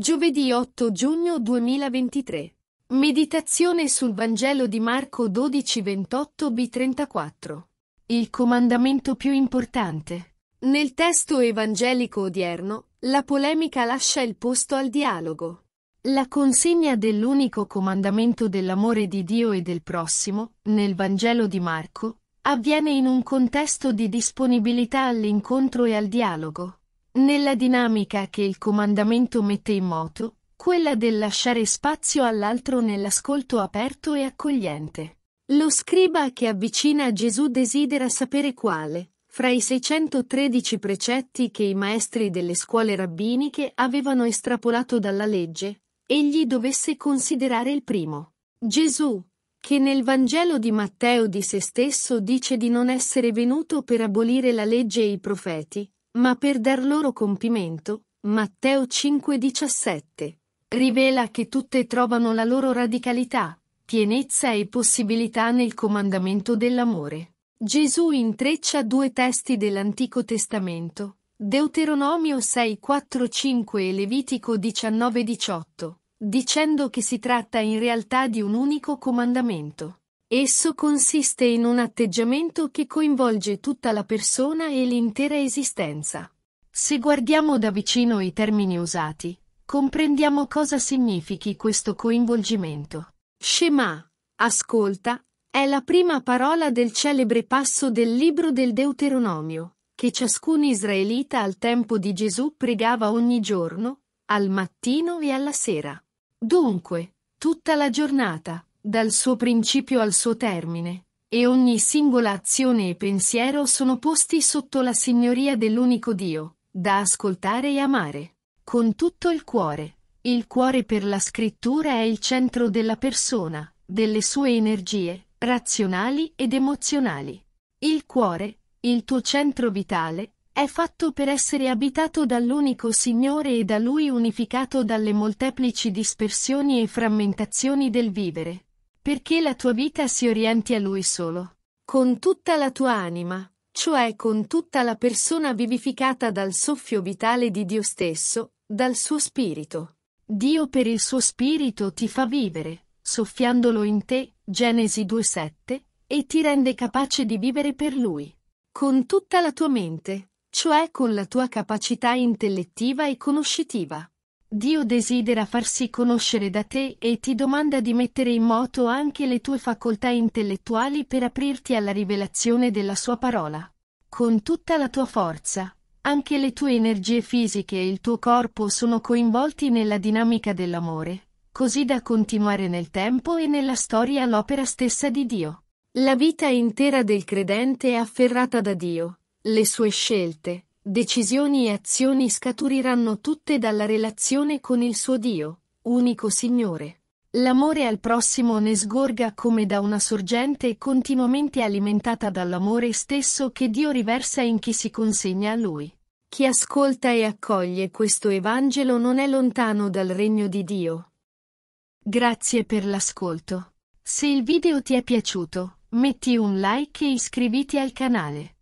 Giovedì 8 giugno 2023. Meditazione sul Vangelo di Marco 1228 b 34 Il comandamento più importante. Nel testo evangelico odierno, la polemica lascia il posto al dialogo. La consegna dell'unico comandamento dell'amore di Dio e del prossimo, nel Vangelo di Marco, avviene in un contesto di disponibilità all'incontro e al dialogo. Nella dinamica che il comandamento mette in moto, quella del lasciare spazio all'altro nell'ascolto aperto e accogliente. Lo scriba che avvicina Gesù desidera sapere quale, fra i 613 precetti che i maestri delle scuole rabbiniche avevano estrapolato dalla legge, egli dovesse considerare il primo. Gesù, che nel Vangelo di Matteo di se stesso dice di non essere venuto per abolire la legge e i profeti, ma per dar loro compimento, Matteo 5:17, rivela che tutte trovano la loro radicalità, pienezza e possibilità nel comandamento dell'amore. Gesù intreccia due testi dell'Antico Testamento, Deuteronomio 64 5 e Levitico 19 18, dicendo che si tratta in realtà di un unico comandamento. Esso consiste in un atteggiamento che coinvolge tutta la persona e l'intera esistenza. Se guardiamo da vicino i termini usati, comprendiamo cosa significhi questo coinvolgimento. Shema, ascolta, è la prima parola del celebre passo del libro del Deuteronomio, che ciascun israelita al tempo di Gesù pregava ogni giorno, al mattino e alla sera. Dunque, tutta la giornata, dal suo principio al suo termine, e ogni singola azione e pensiero sono posti sotto la signoria dell'unico Dio, da ascoltare e amare, con tutto il cuore. Il cuore per la scrittura è il centro della persona, delle sue energie, razionali ed emozionali. Il cuore, il tuo centro vitale, è fatto per essere abitato dall'unico Signore e da Lui unificato dalle molteplici dispersioni e frammentazioni del vivere perché la tua vita si orienti a Lui solo. Con tutta la tua anima, cioè con tutta la persona vivificata dal soffio vitale di Dio stesso, dal suo spirito. Dio per il suo spirito ti fa vivere, soffiandolo in te, Genesi 2.7, e ti rende capace di vivere per Lui. Con tutta la tua mente, cioè con la tua capacità intellettiva e conoscitiva. Dio desidera farsi conoscere da te e ti domanda di mettere in moto anche le tue facoltà intellettuali per aprirti alla rivelazione della sua parola. Con tutta la tua forza, anche le tue energie fisiche e il tuo corpo sono coinvolti nella dinamica dell'amore, così da continuare nel tempo e nella storia l'opera stessa di Dio. La vita intera del credente è afferrata da Dio, le sue scelte, decisioni e azioni scaturiranno tutte dalla relazione con il suo Dio, unico Signore. L'amore al prossimo ne sgorga come da una sorgente continuamente alimentata dall'amore stesso che Dio riversa in chi si consegna a Lui. Chi ascolta e accoglie questo Evangelo non è lontano dal regno di Dio. Grazie per l'ascolto. Se il video ti è piaciuto, metti un like e iscriviti al canale.